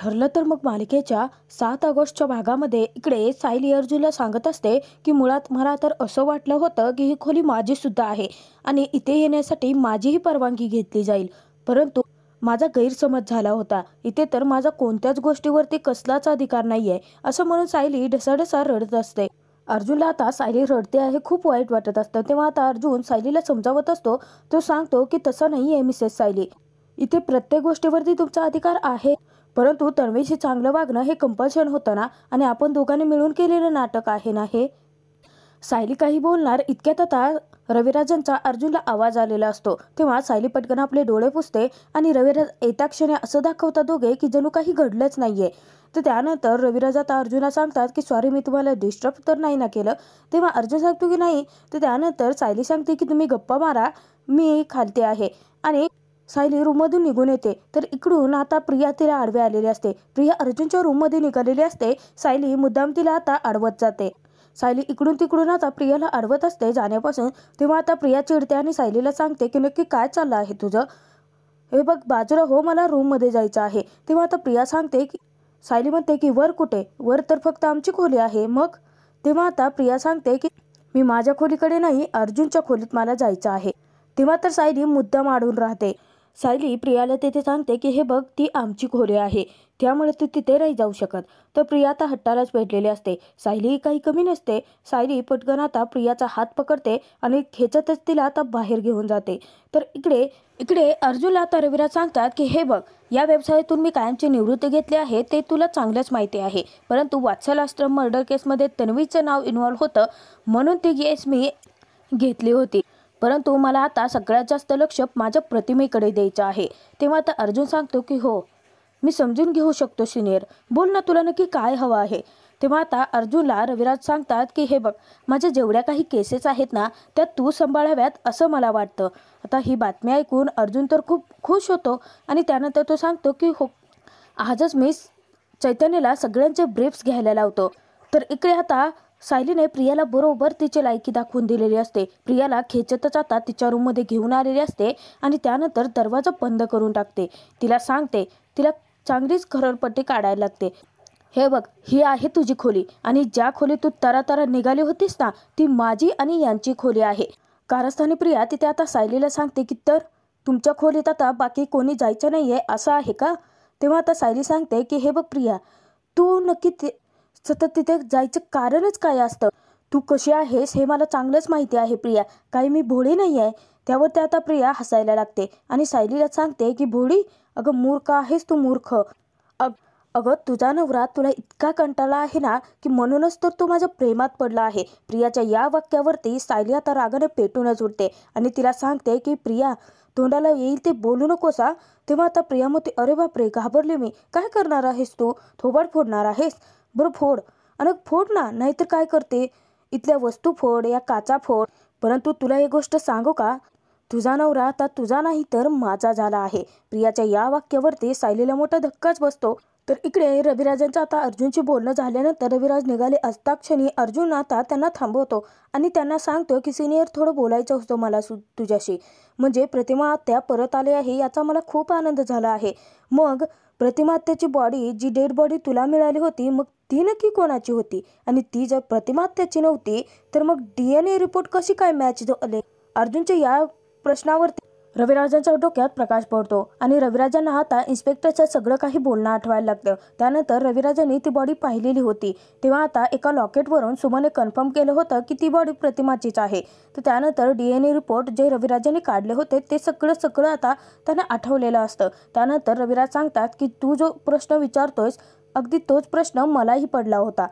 ठरलं तर मग मालिकेच्या सात ऑगस्टच्या भागामध्ये इकडे सायली अर्जुनला सांगत असते की मुळात मला तर असं वाटलं होतं की ही खोली माझी सुद्धा आहे आणि इथे येण्यासाठी माझीही परवानगी घेतली जाईल परंतु माझा गैरसमज झाला होता इथे तर माझा कोणत्याच गोष्टीवरती कसलाच अधिकार नाहीये असं म्हणून सायली ढसाढसा रडत असते अर्जुनला आता सायली रडते आहे खूप वाईट वाटत असतं तेव्हा आता अर्जुन सायलीला समजावत असतो तो सांगतो की तसं नाहीये मिसेस सायली इथे प्रत्येक गोष्टीवरती तुमचा अधिकार आहे परंतु तन्वीशी चांगलं वागणं हे कंपल्शन होतं ना आणि आपण दोघांनी मिळून केलेलं नाटक आहे ना हे सायली काही बोलणार इतक्यात आता रविराजांचा अर्जुनला आवाज आलेला असतो तेव्हा सायली पटकन आपले डोळे पुसते आणि रविराज एका क्षणी असं दाखवतात दोघे की जणू काही घडलंच नाहीये तर त्यानंतर रविराज आता अर्जुनला सांगतात की सॉरी मी तुम्हाला डिस्टर्ब तर नाही ना केलं तेव्हा अर्जुन सांगतो की नाही तर त्यानंतर सायली सांगते की तुम्ही गप्पा मारा मी खालते आहे आणि सायली रूममधून निघून येते तर इकडून आता प्रिया तिला आडवे आलेली असते प्रिया अर्जुनच्या रूममध्ये निघालेली असते सायली मुद्दाम तिला आता आडवत जाते सायली इकडून तिकडून आता प्रियाला आडवत असते जाण्यापासून तेव्हा आता प्रिया चिडते आणि सायलीला सांगते की नक्की काय चाललं आहे तुझं हे बघ बाजूला हो मला रूममध्ये जायचं आहे तेव्हा आता प्रिया सांगते की सायली म्हणते की वर कुठे वर तर फक्त आमची खोली आहे मग तेव्हा आता प्रिया सांगते की मी माझ्या खोलीकडे नाही अर्जुनच्या खोलीत मला जायचं आहे तेव्हा तर सायली मुद्दाम आडून राहते सायली प्रियाला तिथे सांगते की हे बघ ती आमची खोरे आहे त्यामुळे तू तिथे नाही जाऊ शकत तर प्रिया आता हट्टालाच भेटलेली असते सायली काही कमी नसते सायली पटकन आता प्रियाचा हात पकडते आणि खेचतच तिला आता बाहेर घेऊन जाते तर इकडे इकडे अर्जुनला आता रविराज सांगतात की हे बघ या व्यवसायातून मी कायमची निवृत्ती घेतली आहे ते तुला चांगलंच माहिती आहे परंतु वात्सलाश्रम मर्डर केसमध्ये तन्वीचं नाव इन्व्हॉल्व्ह होतं म्हणून ती केस मी घेतली होती परंतु मला आता सगळ्यात जास्त लक्ष माझ्या प्रतिमेकडे द्यायचं आहे तेव्हा आता अर्जुन सांगतो की हो मी समजून घेऊ शकतो सिनियर बोल ना तुला नक्की काय हवं आहे तेव्हा आता अर्जुनला रविराज सांगतात की हे बघ माझ्या जेवढ्या काही केसेस आहेत ना त्या तू सांभाळाव्यात असं मला वाटतं आता ही बातमी ऐकून अर्जुन तर खूप खुश होतो आणि त्यानंतर तो सांगतो की हो आजच मी चैतन्यला सगळ्यांचे ब्रीफ्स घ्यायला लावतो तर इकडे आता सायलीने प्रियाला बरोबर तिची लायकी दाखवून दिलेली असते प्रियाला खेचत जाता तिच्या रूममध्ये घेऊन आलेली असते आणि त्यानंतर दरवाजा बंद करून टाकते तिला सांगते तिला चांगलीच घरपट्टी काढायला लागते हे बघ ही आहे तुझी खोली आणि ज्या खोली तू तरातरा निघाली होतीस ना ती माझी आणि यांची खोली आहे कारस्थानी प्रिया तिथे आता सायलीला सांगते की तर तुमच्या खोलीत आता बाकी कोणी जायचं नाही आहे असं आहे का तेव्हा आता सायली सांगते की हे बघ प्रिया तू नक्की सतत तिथे जायचं कारणच काय असतं तू कशी आहेस हे मला चांगलंच माहिती आहे प्रिया काही मी भोळी नाही आहे त्यावर ते आता प्रिया हसायला लागते आणि सायलीला सांगते की भोळी अगं मूर्ख आहेस तू मूर्ख अग अगं तुझा नवरा तुला इतका कंटाळा आहे ना की म्हणूनच तर तू माझ्या प्रेमात पडला आहे प्रियाच्या या वाक्यावरती सायली आता रागाने पेटूनच उठते आणि तिला सांगते की प्रिया तोंडाला येईल ते बोलू नकोसा तेव्हा आता प्रिया अरे बापरे घाबरले मी काय करणार आहेस तू थोबाड फोडणार आहेस बरं फोड आणि फोड ना नाहीतर काय करते इथल्या वस्तू फोड या काचा फोड परंतु तुला एक गोष्ट सांगू का तुझा नवरा आता तुझा नाही तर माझा झाला आहे प्रियाच्या या वाक्यावरती सायलीला मोठा धक्काच बसतो तर इकडे रविराजांचं आता अर्जुनशी बोलणं झाल्यानंतर रविराज निघाले असता अर्जुन आता त्यांना थांबवतो आणि त्यांना सांगतो की सिनियर थोडं बोलायचं होतं मला तुझ्याशी म्हणजे प्रतिमा आत्या परत आले आहे याचा मला खूप आनंद झाला आहे मग प्रतिमात्याची बॉडी जी डेड बॉडी तुला मिळाली होती मग ती नक्की कोणाची होती आणि ती जर प्रतिमात्याची नव्हती तर मग डी एन ए रिपोर्ट कशी काय मॅच झाले अर्जुनच्या या प्रश्नावर रविराजांच्या डोक्यात प्रकाश पडतो आणि रविराजांना आता इन्स्पेक्टरच्या सगळं काही बोलणं आठवायला लागतं त्यानंतर रविराजांनी ती बॉडी पाहिलेली होती तेव्हा आता एका लॉकेटवरून सुमनने कन्फर्म केलं होतं की ती बॉडी प्रतिमाचीच आहे तर त्यानंतर डी एन ए रिपोर्ट जे रविराजांनी काढले होते ते सगळं सगळं आता त्यांना आठवलेलं असतं त्यानंतर रविराज सांगतात की तू जो प्रश्न विचारतोयस अगदी तोच प्रश्न मलाही पडला होता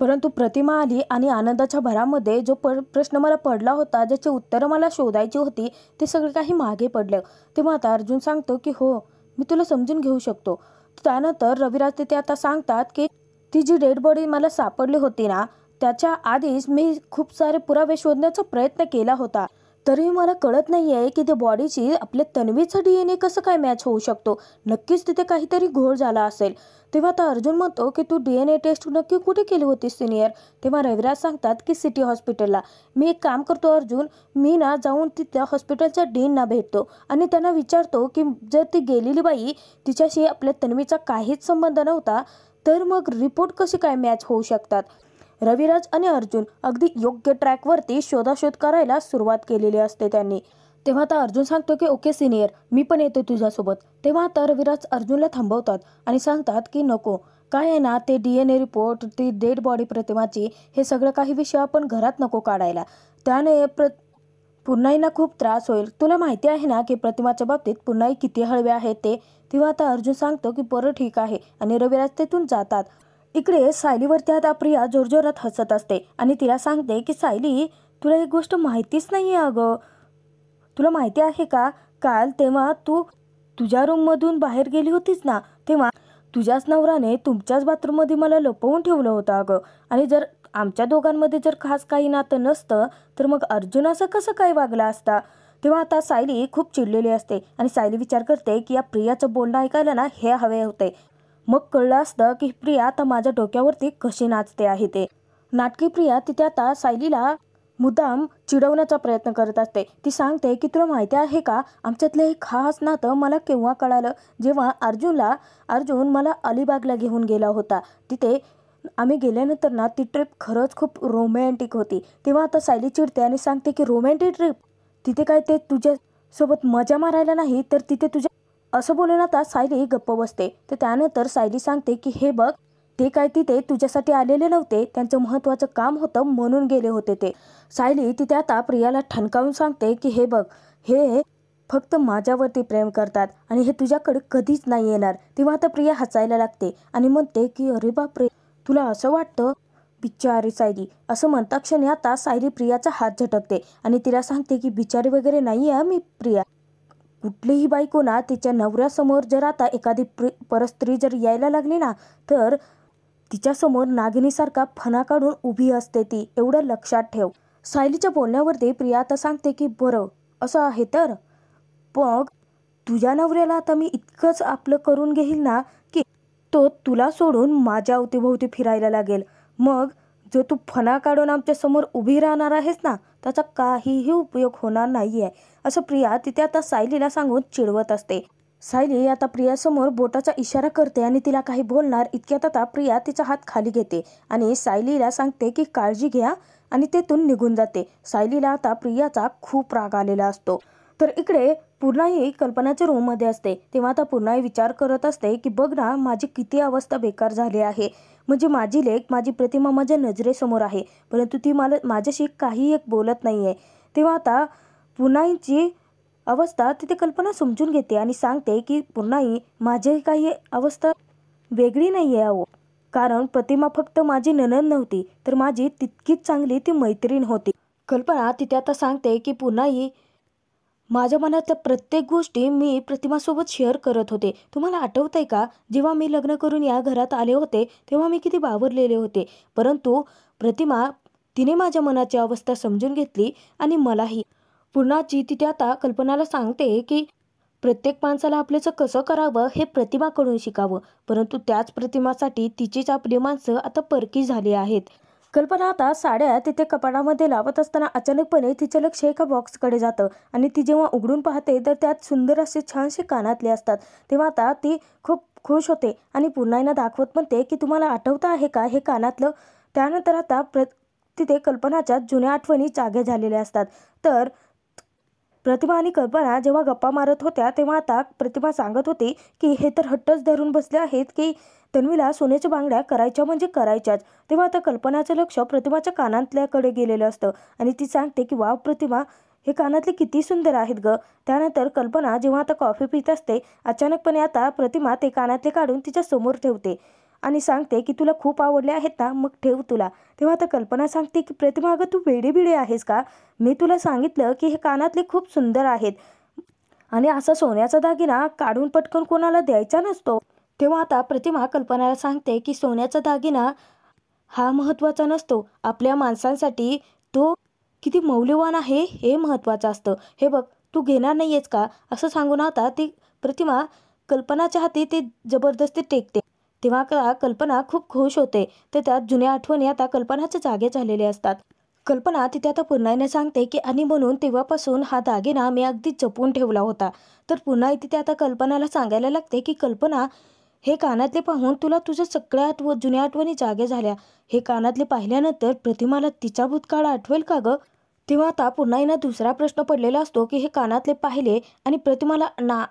परंतु प्रतिमा आली आणि आनंदाच्या भरामध्ये जो पर प्रश्न मला पडला होता ज्याची उत्तरं मला शोधायची होती ते सगळं काही मागे पडलं तेव्हा आता अर्जुन सांगतो की हो मी तुला समजून घेऊ शकतो त्यानंतर रविराज ते आता सांगतात की ती जी डेड बॉडी मला सापडली होती ना त्याच्या आधीच मी खूप सारे पुरावे शोधण्याचा प्रयत्न केला होता तरी मला कळत नाही आहे की त्या बॉडीची आपल्या तन्वीचा डी एन ए कसं काय मॅच होऊ शकतो नक्कीच तिथे काहीतरी घोळ झाला असेल तेव्हा आता अर्जुन म्हणतो की तू डी एन ए टेस्ट नक्की कुठे केली होती सिनियर तेव्हा रविराज सांगतात की सिटी हॉस्पिटलला मी एक काम करतो अर्जुन मी ना जाऊन त्या हॉस्पिटलच्या डीनना भेटतो आणि त्यांना विचारतो की जर ती गेलेली बाई तिच्याशी आपल्या तन्वीचा काहीच संबंध नव्हता तर मग रिपोर्ट कसे काय मॅच होऊ शकतात रविराज आणि अर्जुन अगदी योग्य ट्रॅकवरती शोधाशोध करायला सुरुवात केलेली असते त्यांनी तेव्हा आता अर्जुन सांगतो की ओके सिनियर मी पण येतो तुझ्यासोबत तेव्हा आता रविराज अर्जुनला थांबवतात आणि सांगतात की नको काय आहे ना ते डी एन ए रिपोर्ट ती डेड बॉडी प्रतिमाची हे सगळं काही विषय आपण घरात नको काढायला त्याने प्र पुन्हाईना खूप त्रास होईल तुला माहिती आहे ना की प्रतिमाच्या बाबतीत पुन्हाही किती हळवे आहे ते तेव्हा आता अर्जुन सांगतो की बरं ठीक आहे आणि रविराज तेथून जातात इकडे सायलीवरती आता प्रिया जोरजोरात हसत असते आणि तिला सांगते की सायली तुला एक गोष्ट माहितीच नाही आहे अगं तुला माहिती आहे का काल तेव्हा तू तुझ्या रूममधून बाहेर गेली होतीस ना तेव्हा तुझ्याच नवराने तुमच्याच बाथरूममध्ये मला लपवून ठेवलं होतं अगं आणि जर आमच्या दोघांमध्ये जर खास काही नातं नसतं तर मग अर्जुन असं कसं काही वागला असता तेव्हा आता सायली खूप चिडलेली असते आणि सायली विचार करते की या प्रियाचं बोलणं ऐकायला ना हे हवे होते मग कळलं असतं की प्रिया आता माझ्या डोक्यावरती कशी नाचते आहे ते नाटकी प्रिया तिथे आता सायलीला मुद्दाम चिडवण्याचा प्रयत्न करत असते ती सांगते की तुला माहिती आहे का आमच्यातलं हे खास नातं मला केव्हा कळालं जेव्हा अर्जुनला अर्जुन मला अलिबागला घेऊन गेला होता तिथे आम्ही गेल्यानंतर ना ती ट्रिप खरंच खूप रोमॅन्टिक होती तेव्हा आता सायली चिडते आणि सांगते की रोमॅन्टिक ट्रिप तिथे काय ते तुझ्यासोबत मजा मारायला नाही तर तिथे तुझ्या असं बोलून आता सायली गप्प बसते तर त्यानंतर सायली सांगते की हे बघ ते काय तिथे तुझ्यासाठी आलेले नव्हते त्यांचं महत्त्वाचं काम होतं म्हणून गेले होते ते सायली तिथे आता प्रियाला ठणकावून सांगते की हे बघ हे फक्त माझ्यावरती प्रेम करतात आणि हे तुझ्याकडे कधीच नाही येणार तेव्हा आता प्रिया हसायला लागते आणि म्हणते की अरे बापरे तुला असं वाटतं बिचारी सायली असं म्हणता क्षणी आता सायली प्रियाचा हात झटकते आणि तिला सांगते की बिचारी वगैरे नाही आहे मी प्रिया कुठलीही बायको ना तिच्या नवऱ्यासमोर जर आता एखादी परस्त्री जर यायला लागली ना तर तिच्यासमोर नागिनीसारखा फणा काढून उभी असते ती एवढं लक्षात ठेव सायलीच्या बोलण्यावरती प्रिया आता सांगते की बरं असं आहे तर मग तुझ्या नवऱ्याला आता मी इतकंच आपलं करून घेईल ना की तो तुला सोडून माझ्या अवतीभोवती फिरायला लागेल मग जो तू फणा काढून आमच्यासमोर उभी राहणार आहेस ना त्याचा काहीही उपयोग होणार नाही आहे असं प्रिया तिथे आता सायलीला सांगून चिडवत असते सायली आता प्रिया समोर बोटाचा इशारा करते आणि तिला काही बोलणार इतक्यात आता प्रिया तिचा हात खाली घेते आणि सायलीला सांगते की काळजी घ्या आणि तेथून निघून जाते सायलीला आता प्रियाचा खूप राग आलेला असतो तर इकडे पूर्णाही कल्पनाच्या रूममध्ये असते तेव्हा आता पूर्णाही विचार करत असते की बघ ना माझी किती अवस्था बेकार झाली आहे म्हणजे माझी लेख माझी प्रतिमा माझ्या नजरेसमोर आहे परंतु ती मला माझ्याशी काही एक बोलत नाही आहे तेव्हा आता पूर्णाईची अवस्था तिथे कल्पना समजून घेते आणि सांगते की पूर्णाही माझी काही अवस्था वेगळी नाही आहे अहो कारण प्रतिमा फक्त माझी ननद नव्हती तर माझी तितकीच चांगली ती मैत्रीण होती कल्पना तिथे आता सांगते की पूर्णाही माझ्या मनातल्या प्रत्येक गोष्टी मी प्रतिमासोबत शेअर करत होते तुम्हाला आठवत आहे का जेव्हा मी लग्न करून या घरात आले होते तेव्हा मी किती बावरलेले होते परंतु प्रतिमा तिने माझ्या मनाची अवस्था समजून घेतली आणि मलाही पुन्हाची तिथे आता कल्पनाला सांगते की प्रत्येक माणसाला आपल्याचं कसं करावं हे प्रतिमाकडून शिकावं परंतु त्याच प्रतिमासाठी तिचीच आपली माणसं आता परकी झाली आहेत कल्पना आता साड्या तिथे कपाडामध्ये लावत असताना अचानकपणे तिचं लक्ष एका बॉक्सकडे जातं आणि ती जेव्हा उघडून पाहते तर त्यात सुंदर असे छानसे कानातले असतात तेव्हा आता ती खूप खुश होते आणि पुन्हा एकदा दाखवत म्हणते की तुम्हाला आठवतं आहे का हे कानातलं त्यानंतर आता प्र तिथे कल्पनाच्या जुन्या आठवणी जाग्या झालेल्या असतात तर प्रतिमा आणि कल्पना जेव्हा गप्पा मारत होत्या तेव्हा आता प्रतिमा सांगत होती की हे तर हट्टच धरून बसले आहेत की तन्वीला सोन्याच्या बांगड्या करायच्या म्हणजे करायच्याच तेव्हा आता कल्पनाचं लक्ष प्रतिमाच्या कानातल्याकडे गेलेलं असतं आणि ती सांगते की वाव प्रतिमा हे कानातले किती सुंदर आहेत ग त्यानंतर कल्पना जेव्हा आता कॉफी पित असते अचानकपणे आता प्रतिमा ते कानातले काढून तिच्या समोर ठेवते आणि सांगते की तुला खूप आवडले आहेत ना मग ठेव तुला तेव्हा आता कल्पना सांगते की प्रतिमा अगं तू वेडेबिडे आहेस का मी तुला सांगितलं की हे कानातले खूप सुंदर आहेत आणि असा सोन्याचा दागिना काढून पटकन कोणाला द्यायचा नसतो तेव्हा आता प्रतिमा कल्पनाला सांगते की सोन्याचा दागिना हा महत्त्वाचा नसतो आपल्या माणसांसाठी तो किती मौल्यवान आहे हे महत्वाचं असतं हे बघ तू घेणार नाही का असं सांगून आता ती प्रतिमा कल्पनाच्या हाती ते जबरदस्ती टेकते तेव्हा का कल्पना खूप खुश होते तर त्यात जुन्या आठवणी आता कल्पनाच्या जागे झालेले असतात कल्पना तिथे आता पुन्हाने सांगते की आणि म्हणून तेव्हापासून हा दागिना मी अगदी जपून ठेवला होता तर पुन्हा तिथे आता कल्पनाला सांगायला लागते की कल्पना हे कानातले पाहून तुला तुझ्या सगळ्या आठव जुन्या आठवणी जागे झाल्या हे कानातले पाहिल्यानंतर प्रतिमाला तिचा भूतकाळ आठवेल का ग तेव्हा आता पुन्हा एकदा दुसरा प्रश्न पडलेला असतो की हे कानातले पाहिले आणि प्रतिमाला ना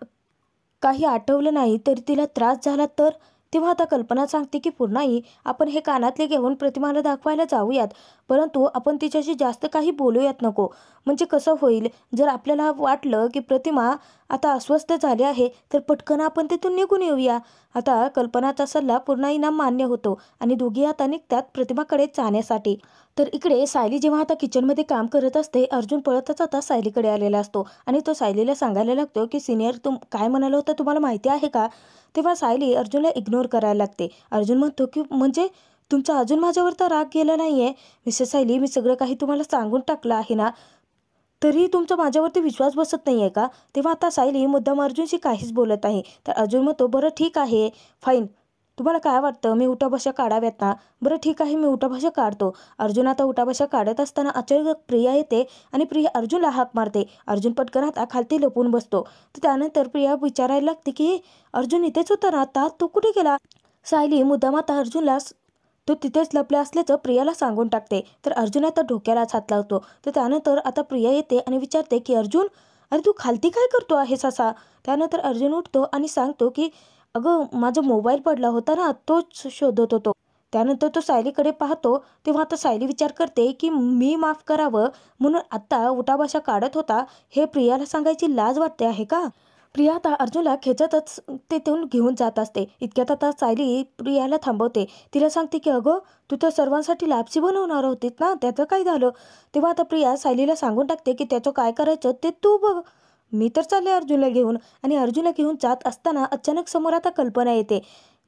काही आठवलं नाही तरी तिला त्रास झाला तर तेव्हा आता कल्पना सांगते की पुन्हाही आपण हे कानातले घेऊन प्रतिमाला दाखवायला जाऊयात परंतु आपण तिच्याशी जास्त काही बोलूयात नको म्हणजे कसं होईल जर आपल्याला वाटलं की प्रतिमा आता अस्वस्थ झाली आहे तर पटकन आपण तिथून निघून येऊया आता कल्पनाचा सल्ला पूर्ण इनाम मान्य होतो आणि दोघी आता निघतात प्रतिमाकडे जाण्यासाठी तर इकडे सायली जेव्हा आता किचनमध्ये काम करत असते अर्जुन पळतच आता सायलीकडे आलेला असतो आणि तो सायलीला सांगायला लागतो की सिनियर तुम काय म्हणाला होता तुम्हाला माहिती आहे का तेव्हा सायली अर्जुनला इग्नोर करायला लागते अर्जुन म्हणतो की म्हणजे तुमचा अजून माझ्यावर तर राग गेला नाही आहे मिसेस सायली मी सगळं काही तुम्हाला सांगून टाकलं आहे ना तरीही तुमचा माझ्यावरती विश्वास बसत नाही आहे का तेव्हा आता सायली मुद्दाम अर्जुनशी काहीच बोलत आहे तर अर्जुन म्हणतो बरं ठीक आहे फाईन तुम्हाला काय वाटतं मी उठाभाषा काढाव्यात ना बरं ठीक आहे मी उठाभाषा काढतो अर्जुन आता उठाभाषा काढत असताना अचानक प्रिया येते आणि प्रिया अर्जुनला हाक मारते अर्जुन पटकन आता खालती लपून बसतो तर त्यानंतर प्रिया विचारायला लागते की अर्जुन इथेच होता ना आता तो कुठे गेला सायली मुद्दाम आता अर्जुनला तो तिथेच लपला असल्याचं प्रियाला सांगून टाकते तर अर्जुन आता डोक्यालाच हात लावतो तर त्यानंतर आता प्रिया येते आणि विचारते की अर्जुन अरे तू खालती काय करतो आहेस असा त्यानंतर अर्जुन उठतो आणि सांगतो की अगं माझा मोबाईल पडला होता ना तोच शोधत होतो त्यानंतर तो सायलीकडे पाहतो तेव्हा आता सायली विचार करते की मी माफ करावं म्हणून आता उठाभाषा काढत होता हे प्रियाला सांगायची लाज वाटते आहे का प्रिया आता अर्जुनला खेचतच तेथून घेऊन जात असते इतक्यात आता सायली प्रियाला थांबवते तिला सांगते की अगं तू तर सर्वांसाठी लापसी बनवणार होतीस ना त्याचं काय झालं तेव्हा आता प्रिया सायलीला सांगून टाकते की त्याचं काय करायचं ते तू बघ मी तर चालले अर्जुनला घेऊन आणि अर्जुनला घेऊन जात असताना अचानक समोर आता कल्पना येते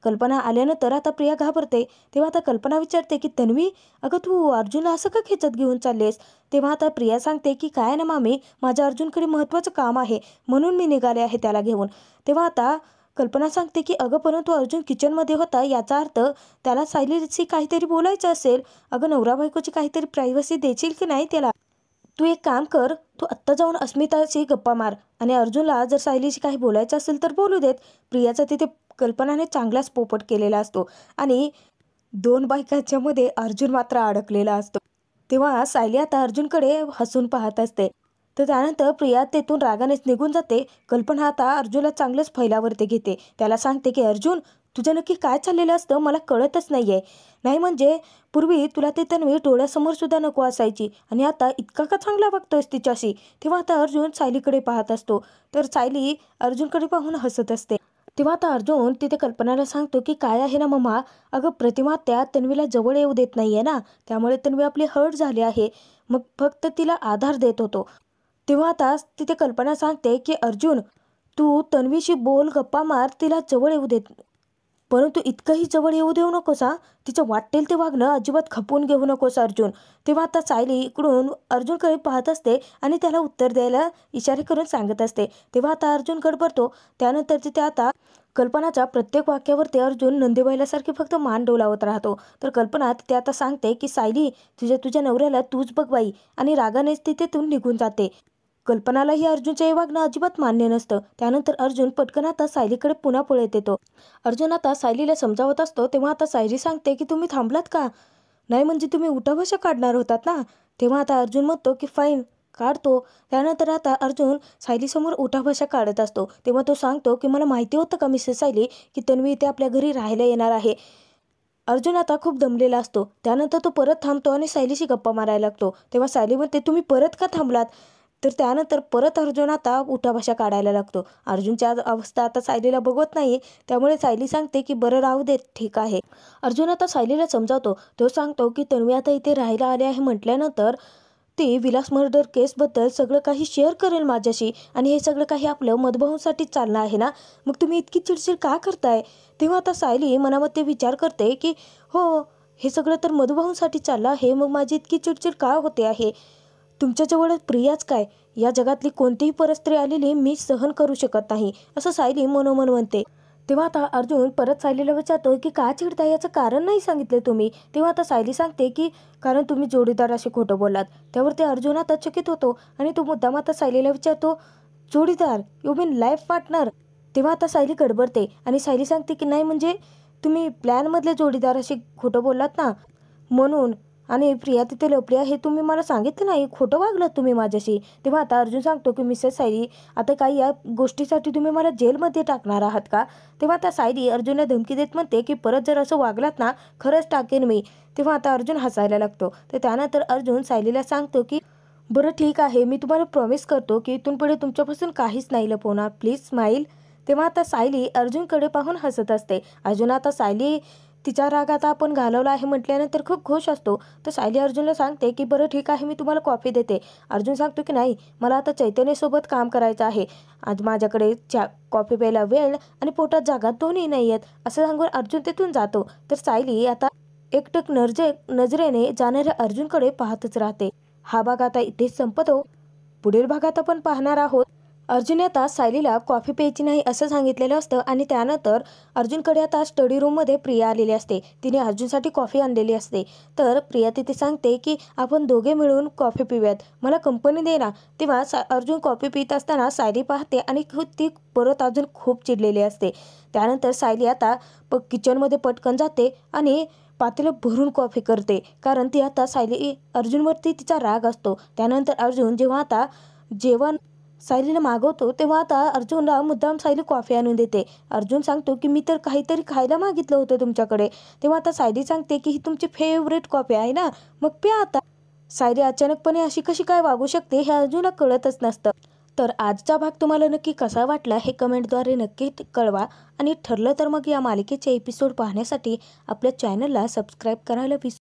कल्पना आल्यानंतर आता प्रिया घाबरते तेव्हा आता कल्पना विचारते की तन्वी अगं तू अर्जुनला असं का खेचत घेऊन चाललेस तेव्हा आता प्रिया सांगते की काय ना मामी माझ्या अर्जुनकडे महत्त्वाचं काम आहे म्हणून मी निघाले आहे त्याला घेऊन तेव्हा आता कल्पना सांगते की अगं परंतु अर्जुन किचनमध्ये होता याचा अर्थ त्याला सायलीशी काहीतरी बोलायचं असेल अगं नवरा बायकोची काहीतरी प्रायव्हसी देशील की नाही त्याला तू एक काम कर तू आत्ता जाऊन अस्मिताशी गप्पा मार आणि अर्जुनला जर सायलीशी काही बोलायचं असेल तर बोलू देत प्रियाचा तिथे कल्पनाने चांगलाच पोपट केलेला असतो आणि दोन बायकांच्या मध्ये अर्जुन मात्र अडकलेला असतो तेव्हा सायली आता अर्जुनकडे हसून पाहत असते तर त्यानंतर प्रिया तेथून रागानेच निघून जाते कल्पना आता अर्जुनला चांगलंच फैलावरती घेते त्याला सांगते की अर्जुन तुझं नक्की काय चाललेलं असतं मला कळतच नाही आहे नाही म्हणजे पूर्वी तुला ते तन्वी डोळ्यासमोर सुद्धा नको असायची आणि आता इतका का चांगला वागतोयस तिच्याशी तेव्हा आता अर्जुन सायलीकडे पाहत असतो तर सायली अर्जुनकडे पाहून हसत असते तेव्हा आता अर्जुन तिथे कल्पनाला सांगतो की काय आहे ना मम्मा अगं प्रतिमा त्या तन्वीला जवळ येऊ देत नाही आहे ना त्यामुळे तन्वी आपली हर्ट झाली आहे मग फक्त तिला आधार देत होतो तेव्हा आता तिथे कल्पना सांगते की अर्जुन तू तन्वीशी बोल गप्पा मार तिला जवळ येऊ देत परंतु इतकंही जवळ येऊ देऊ नकोसा तिचं वाटेल ते वागणं अजिबात खपवून घेऊ नकोस अर्जुन तेव्हा आता सायली इकडून अर्जुनकडे पाहत असते आणि त्याला उत्तर द्यायला इशारे करून सांगत असते तेव्हा आता अर्जुन गडबडतो त्यानंतर तिथे आता कल्पनाच्या प्रत्येक वाक्यावर ते अर्जुन नंदेबाईलासारखी फक्त मान डोलावत राहतो तर कल्पना ते आता सांगते की सायली तुझ्या तुझ्या नवऱ्याला तूच बघ बाई आणि रागानेच तू निघून जाते कल्पनालाही अर्जुनच्या हे वागणं अजिबात मान्य नसतं त्यानंतर अर्जुन पटकन आता सायलीकडे पुन्हा पळत येतो अर्जुन आता सायलीला समजावत असतो तेव्हा आता सायली सांगते की तुम्ही थांबलात का नाही म्हणजे तुम्ही उठाभाषा काढणार होतात ना तेव्हा आता अर्जुन म्हणतो की फाईन काढतो त्यानंतर आता अर्जुन सायलीसमोर उठाभाषा काढत असतो तेव्हा तो सांगतो की मला माहिती होतं का मिसेस सायली की तन्वी इथे आपल्या घरी राहायला येणार आहे अर्जुन आता खूप दमलेला असतो त्यानंतर तो परत थांबतो आणि सायलीशी गप्पा मारायला लागतो तेव्हा सायली म्हणते तुम्ही परत का थांबलात तर त्यानंतर परत अर्जुन आता उठाभाषा काढायला लागतो अर्जुनच्या अवस्था आता सायलीला बघवत नाही त्यामुळे सायली सांगते की बरं राहू देत ठीक आहे अर्जुन आता सायलीला समजावतो तो सांगतो की तन्वी आता इथे राहायला आले आहे म्हटल्यानंतर ती विलास मर्डर केसबद्दल सगळं काही शेअर करेल माझ्याशी आणि हे सगळं काही आपलं मधभाऊंसाठीच चाललं आहे ना मग तुम्ही इतकी चिडचिड का करताय तेव्हा आता सायली मनामध्ये विचार करते की हो हे सगळं तर मधुभाऊंसाठी चाललं आहे मग माझी इतकी चिडचिड का होते आहे तुमच्याजवळ प्रियाच काय या जगातली कोणतीही परस्त्री आलेली मी सहन करू शकत नाही असं सायली मनोमन म्हणते तेव्हा आता अर्जुन परत सायलीला विचारतो की का चिडताय याचं कारण नाही सांगितले तुम्ही तेव्हा आता सायली सांगते की कारण तुम्ही जोडीदार असे खोटं बोलात त्यावर ते अर्जुन आता चकित होतो आणि तो मुद्दाम आता सायलीला विचारतो जोडीदार यू मीन लाईफ पार्टनर तेव्हा आता सायली गडबडते आणि सायली सांगते की नाही म्हणजे तुम्ही प्लॅनमधले जोडीदाराशी खोटं बोललात ना म्हणून आणि प्रिया तिथे लोप्रिया हे तुम्ही मला सांगितलं नाही खोटं वागलं तुम्ही माझ्याशी तेव्हा आता अर्जुन सांगतो की मिसेस सायरी आता काही या गोष्टीसाठी तुम्ही मला जेलमध्ये टाकणार आहात का तेव्हा आता सायरी अर्जुनला धमकी देत म्हणते की परत जर असं वागलात ना खरंच टाकेन मी तेव्हा आता अर्जुन हसायला लागतो तर त्यानंतर अर्जुन सायलीला सांगतो की बरं ठीक आहे मी तुम्हाला प्रॉमिस करतो की इथून पुढे तुमच्यापासून काहीच नाही लपवणार प्लीज स्माईल तेव्हा आता सायली अर्जुनकडे पाहून हसत असते अर्जुन आता सायली तिच्या राग आता आपण घालवला आहे म्हटल्यानंतर खूप खुश असतो तर सायली अर्जुनला सांगते की बरं ठीक आहे मी तुम्हाला कॉफी देते अर्जुन सांगतो की नाही मला आता चैतन्यसोबत काम करायचं आहे आज माझ्याकडे चा कॉफी प्यायला वेळ आणि पोटात जागा दोन्ही नाही आहेत असं सांगून अर्जुन तिथून जातो तर सायली आता एकटक नरजे नजरेने जाणाऱ्या अर्जुनकडे पाहतच राहते हा भाग आता इथेच संपतो पुढील भागात आपण पाहणार आहोत अर्जुन आता सायलीला कॉफी प्यायची नाही असं सांगितलेलं असतं आणि त्यानंतर अर्जुनकडे आता स्टडी रूममध्ये प्रिया आलेली असते तिने अर्जुनसाठी कॉफी आणलेली असते तर प्रिया तिथे सांगते की आपण दोघे मिळून कॉफी पिऊयात मला कंपनी दे ना तेव्हा सा अर्जुन कॉफी पित असताना सायली पाहते आणि ती परत अजून खूप चिडलेली असते त्यानंतर सायली आता प किचनमध्ये पटकन जाते आणि पातेलं भरून कॉफी करते कारण ती आता सायली अर्जुनवरती तिचा राग असतो त्यानंतर अर्जुन जेव्हा आता जेवण सायलीला मागवतो तेव्हा आता अर्जुनला मुद्दाम सायली कॉफी आणून देते अर्जुन सांगतो की मी तर काहीतरी खायला मागितलं होतं तुमच्याकडे तेव्हा आता सायली सांगते की ही तुमची फेवरेट कॉफी आहे ना मग प्या आता सायली अचानकपणे अशी कशी काय वागू शकते हे अर्जुनला कळतच नसतं तर आजचा भाग तुम्हाला नक्की कसा वाटला हे कमेंटद्वारे नक्की कळवा आणि ठरलं तर मग या मालिकेचे एपिसोड पाहण्यासाठी आपल्या चॅनलला सबस्क्राईब करायला विसर